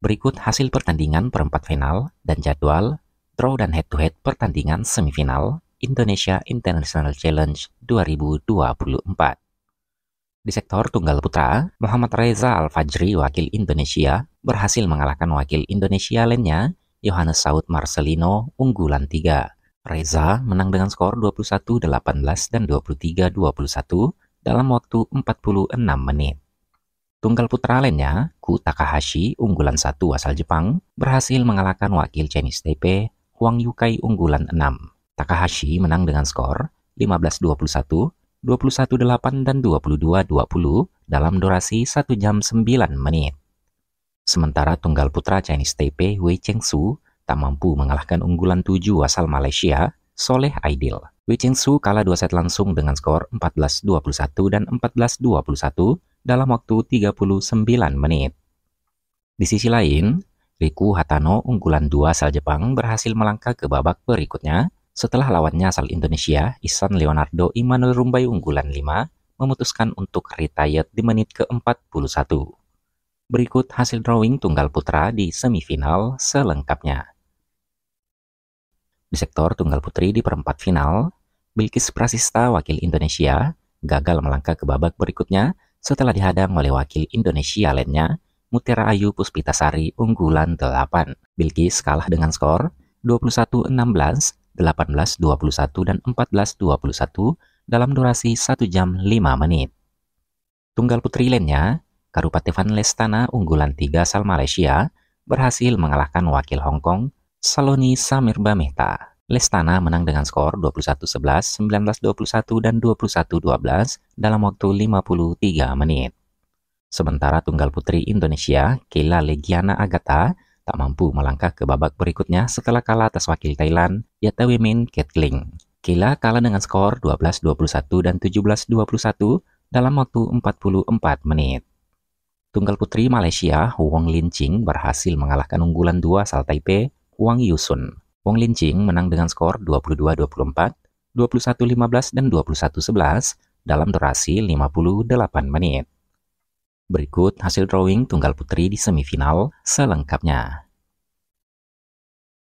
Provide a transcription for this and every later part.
Berikut hasil pertandingan perempat final dan jadwal draw dan head-to-head -head pertandingan semifinal Indonesia International Challenge 2024. Di sektor tunggal putra, Muhammad Reza Al-Fajri wakil Indonesia berhasil mengalahkan wakil Indonesia lainnya, Yohanes Saud Marcelino, unggulan 3. Reza menang dengan skor 21-18 dan 23-21 dalam waktu 46 menit. Tunggal putra lainnya, Ku Takahashi, unggulan satu asal Jepang, berhasil mengalahkan wakil Chinese Taipei, Huang Yukai unggulan 6. Takahashi menang dengan skor 15-21, 21-8, dan 22-20 dalam durasi 1 jam 9 menit. Sementara tunggal putra Chinese Taipei Wei Cheng Su tak mampu mengalahkan unggulan 7 asal Malaysia, Soleh Aidil. Wei Cheng Su kalah dua set langsung dengan skor 14-21 dan 14-21 dalam waktu 39 menit. Di sisi lain, Riku Hatano unggulan dua asal Jepang berhasil melangkah ke babak berikutnya setelah lawannya asal Indonesia, Isan Leonardo Immanuel Rumbai unggulan 5 memutuskan untuk retired di menit ke-41. Berikut hasil drawing tunggal putra di semifinal selengkapnya. Di sektor tunggal putri di perempat final, Bilkis Prasista wakil Indonesia gagal melangkah ke babak berikutnya setelah dihadang oleh wakil Indonesia lainnya, Mutera Ayu Puspitasari unggulan 8. Bilqis kalah dengan skor 21-16, 18-21, dan 14-21 dalam durasi 1 jam 5 menit. Tunggal putri lainnya, Karupatevan Lestana unggulan 3 asal Malaysia berhasil mengalahkan wakil Hong Kong, Saloni Samirba Mehta. Lestana menang dengan skor 21-11, 19-21, dan 21-12 dalam waktu 53 menit. Sementara tunggal putri Indonesia, Kila Legiana Agata, tak mampu melangkah ke babak berikutnya setelah kalah atas wakil Thailand, Yatawimin Ketling. Kila kalah dengan skor 12-21 dan 17-21 dalam waktu 44 menit. Tunggal putri Malaysia, Wong Lin Ching berhasil mengalahkan unggulan dua asal Taipei, Wang Yusun. Wong Lin Ching menang dengan skor 22-24, 21-15, dan 21-11 dalam durasi 58 menit. Berikut hasil drawing tunggal putri di semifinal selengkapnya.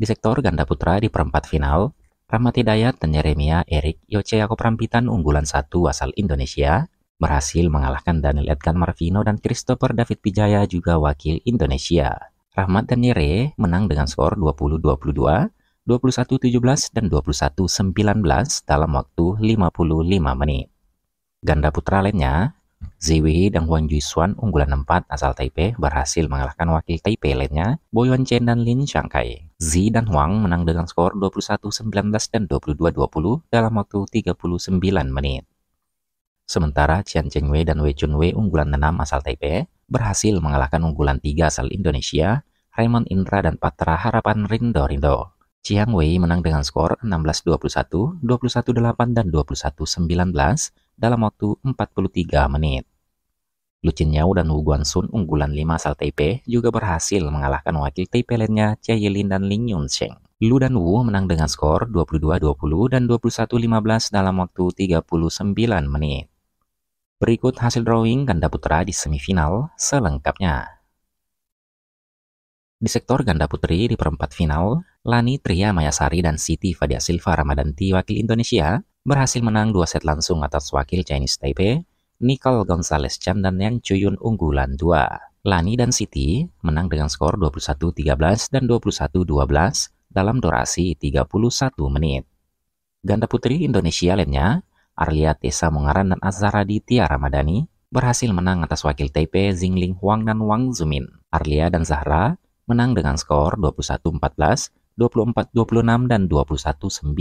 Di sektor ganda putra di perempat final, Ramati Dayat dan Yeremia Erik Yoceako Prampitan unggulan satu asal Indonesia berhasil mengalahkan Daniel Edgar Marvino dan Christopher David Pijaya juga wakil Indonesia. Rahmat dan Yere menang dengan skor 20-22, 21-17, dan 21-19 dalam waktu 55 menit. Ganda putra lainnya, Ziwi dan Huang Xuan, unggulan 4 asal Taipei berhasil mengalahkan wakil Taipei lainnya, Bo Yuan Chen dan Lin Shangkai. Zi dan Huang menang dengan skor 21-19 dan 22-20 dalam waktu 39 menit. Sementara Qian Chengwei dan Wei Chunwei unggulan 6 asal Taipei berhasil mengalahkan unggulan tiga asal Indonesia, Raymond Indra dan Patra Harapan Rindo Rindo. Chiang Wei menang dengan skor 16-21, 21-8, dan 21-19 dalam waktu 43 menit. Lu Yao dan Wu Sun unggulan 5 asal Taipei juga berhasil mengalahkan wakil Taipei lainnya Chia Yilin dan Ling Yunsheng. Lu dan Wu menang dengan skor 22-20 dan 21-15 dalam waktu 39 menit. Berikut hasil drawing ganda putra di semifinal selengkapnya. Di sektor ganda putri di perempat final, Lani Tria Mayasari dan Siti Fadia Silva Ramadanti wakil Indonesia berhasil menang dua set langsung atas wakil Chinese Taipei, Nicole Gonzalez Chan dan Yang Chuyun unggulan 2. Lani dan Siti menang dengan skor 21-13 dan 21-12 dalam durasi 31 menit. Ganda putri Indonesia lainnya Arlia Tesa Mongaran dan Azhara Ditya Ramadhani berhasil menang atas wakil Taipei Zingling Huang dan Wang Zumin. Arlia dan Zahra menang dengan skor 21-14, 24-26, dan 21-9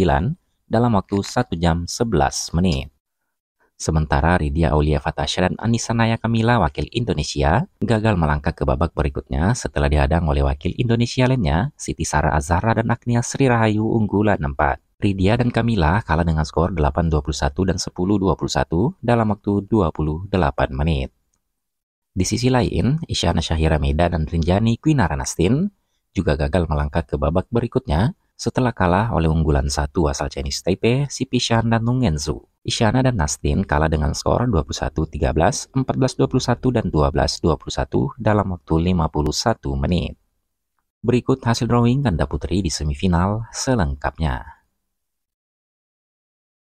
dalam waktu 1 jam 11 menit. Sementara Ridia Aulia Fatasha dan Anissa Naya Kamila wakil Indonesia gagal melangkah ke babak berikutnya setelah dihadang oleh wakil Indonesia lainnya Siti Sara Azara dan Agnia Sri Rahayu unggulan 4. Ridia dan Camilla kalah dengan skor 8-21 dan 10-21 dalam waktu 28 menit. Di sisi lain, Isyana Syahira Meda dan Rinjani Nastin juga gagal melangkah ke babak berikutnya setelah kalah oleh unggulan satu asal Chinese Taipei, si Pishan dan Nungenzu. Isyana dan Nastin kalah dengan skor 21-13, 14-21, dan 12-21 dalam waktu 51 menit. Berikut hasil drawing ganda putri di semifinal selengkapnya.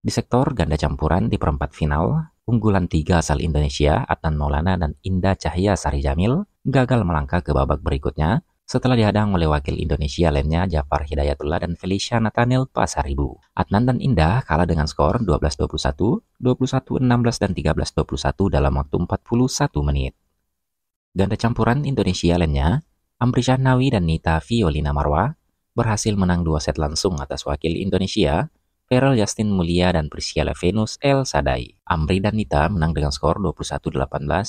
Di sektor ganda campuran di perempat final, unggulan tiga asal Indonesia Atan Maulana dan Indah Cahya Sari Jamil gagal melangkah ke babak berikutnya setelah dihadang oleh wakil Indonesia lainnya Jafar Hidayatullah dan Felicia Nathaniel Pasaribu. Adnan dan Indah kalah dengan skor 12-21, 21-16, dan 13-21 dalam waktu 41 menit. Ganda campuran Indonesia lainnya, Amri Nawi dan Nita Violina Marwa berhasil menang dua set langsung atas wakil Indonesia Peral Justin Mulia dan Priscilla Venus El Sadai. Amri dan Nita menang dengan skor 21-18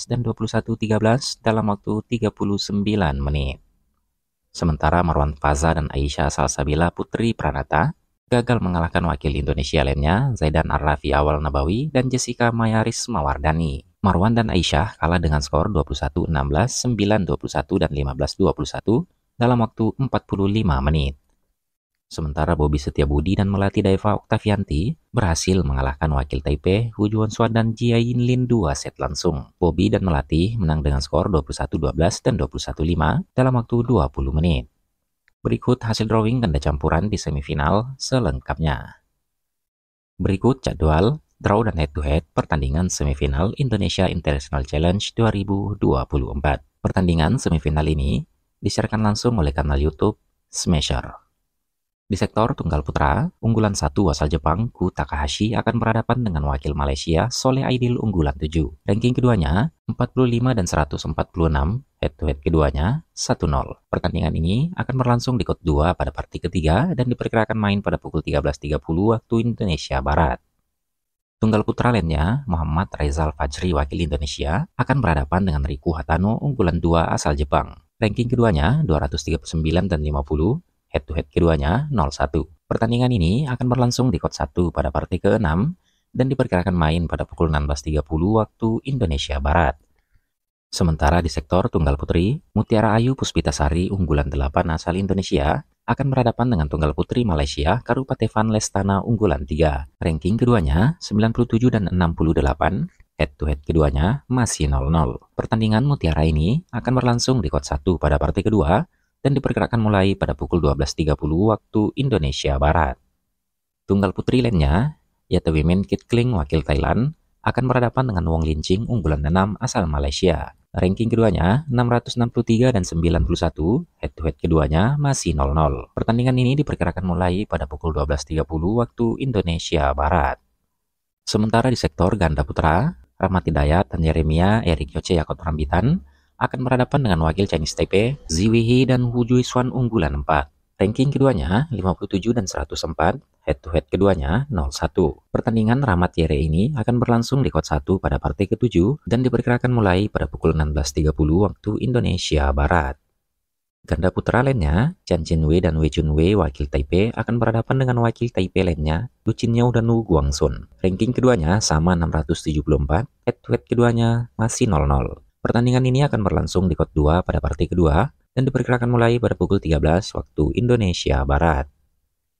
dan 21-13 dalam waktu 39 menit. Sementara Marwan Faza dan Aisyah Salsabila Putri Pranata gagal mengalahkan wakil Indonesia lainnya Zaidan Arrafi Awal Nabawi dan Jessica Mayaris Mawardani. Marwan dan Aisyah kalah dengan skor 21-16, 9-21, dan 15-21 dalam waktu 45 menit. Sementara Bobby Setiabudi dan melati Daiva Oktavianti berhasil mengalahkan wakil Taipei Hu Juan-Suan dan Jia Lin dua set langsung. Bobby dan Melati menang dengan skor 21-12 dan 21-5 dalam waktu 20 menit. Berikut hasil drawing ganda campuran di semifinal selengkapnya. Berikut jadwal draw dan head-to-head -head pertandingan semifinal Indonesia International Challenge 2024. Pertandingan semifinal ini disiarkan langsung oleh kanal YouTube Smasher. Di sektor tunggal putra, unggulan satu asal Jepang, Ku Takahashi akan berhadapan dengan wakil Malaysia, Soleh Aidil unggulan 7. Ranking keduanya 45 dan 146, head-to-head -head keduanya 1-0. Pertandingan ini akan berlangsung di Kot 2 pada partai ketiga dan diperkirakan main pada pukul 13.30 waktu Indonesia Barat. Tunggal putra lainnya, Muhammad Rezal Fajri wakil Indonesia, akan berhadapan dengan Riku Hatano unggulan 2 asal Jepang. Ranking keduanya 239 dan 50, Head to head keduanya 0-1. Pertandingan ini akan berlangsung di kot 1 pada partai ke-6 dan diperkirakan main pada pukul 16.30 waktu Indonesia Barat. Sementara di sektor tunggal putri, Mutiara Ayu Puspitasari unggulan 8 asal Indonesia akan berhadapan dengan tunggal putri Malaysia Karupatevan Lestana unggulan 3. Ranking keduanya 97 dan 68, head to head keduanya masih 0-0. Pertandingan Mutiara ini akan berlangsung di kot 1 pada partai kedua dan diperkirakan mulai pada pukul 12.30 waktu Indonesia Barat. Tunggal putri lainnya, yaitu Wimin Kit wakil Thailand, akan berhadapan dengan Wong Lincing unggulan 6 asal Malaysia. Ranking keduanya 663 dan 91, head to head keduanya masih 0-0. Pertandingan ini diperkirakan mulai pada pukul 12.30 waktu Indonesia Barat. Sementara di sektor ganda putra, Rahmat dan Yeremia Erik Yoce Yakot Rambitan akan berhadapan dengan wakil Chinese Taipei, Ziwihi dan Jui Xuan unggulan 4. Ranking keduanya 57 dan 104, head to head keduanya 01. Pertandingan Ramat Yere ini akan berlangsung di kot 1 pada partai ke-7 dan diperkirakan mulai pada pukul 16.30 waktu Indonesia Barat. Ganda putra lainnya, Chen Chen Wei dan Wei Chun Wei wakil Taipei akan berhadapan dengan wakil Taipei lainnya, Lu Chin Yao dan Wu Guangsun. Ranking keduanya sama 674, head to head keduanya masih 00. Pertandingan ini akan berlangsung di Kot 2 pada partai kedua dan diperkirakan mulai pada pukul 13 waktu Indonesia Barat.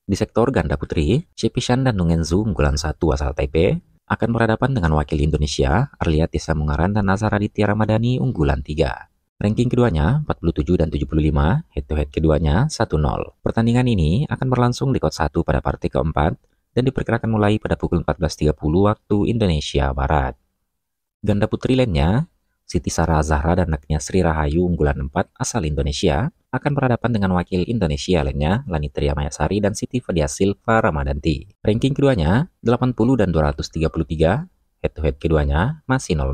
Di sektor ganda putri, Shepishan dan Nungenzu unggulan satu asal Taipei akan berhadapan dengan wakil Indonesia, Arlia Tisa Mungaran dan Nazar Aditya Ramadhani unggulan 3. Ranking keduanya 47 dan 75, head to head keduanya 1-0. Pertandingan ini akan berlangsung di kot 1 pada partai keempat dan diperkirakan mulai pada pukul 14.30 waktu Indonesia Barat. Ganda putri lainnya, Siti Sarah Zahra dan anaknya Sri Rahayu unggulan 4 asal Indonesia akan berhadapan dengan wakil Indonesia lainnya Lanitria Mayasari dan Siti Fadia Silva Ramadanti. Ranking keduanya 80 dan 233, head to head keduanya masih 0-0.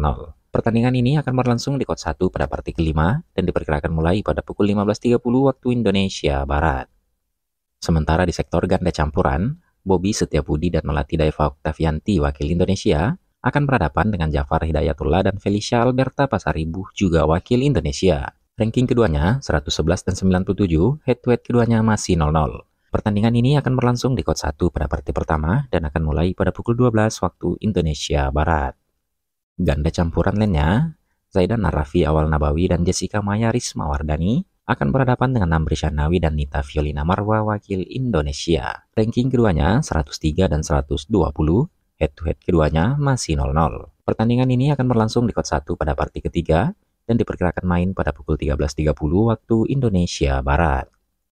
Pertandingan ini akan berlangsung di kot 1 pada partai kelima dan diperkirakan mulai pada pukul 15.30 waktu Indonesia Barat. Sementara di sektor ganda campuran, Bobby Setiabudi dan Melati Daiva Oktavianti wakil Indonesia akan berhadapan dengan Jafar Hidayatullah dan Felicia Alberta Pasaribu juga wakil Indonesia. Ranking keduanya 111 dan 97, head to head keduanya masih 0-0. Pertandingan ini akan berlangsung di kot 1 pada partai pertama dan akan mulai pada pukul 12 waktu Indonesia Barat. Ganda campuran lainnya, Zaidan Narafi Awal Nabawi dan Jessica Maya Risma Wardani akan berhadapan dengan Nambri Shanawi dan Nita Violina Marwa wakil Indonesia. Ranking keduanya 103 dan 120, Head to head keduanya masih 0-0. Pertandingan ini akan berlangsung di kot 1 pada partai ketiga dan diperkirakan main pada pukul 13.30 waktu Indonesia Barat.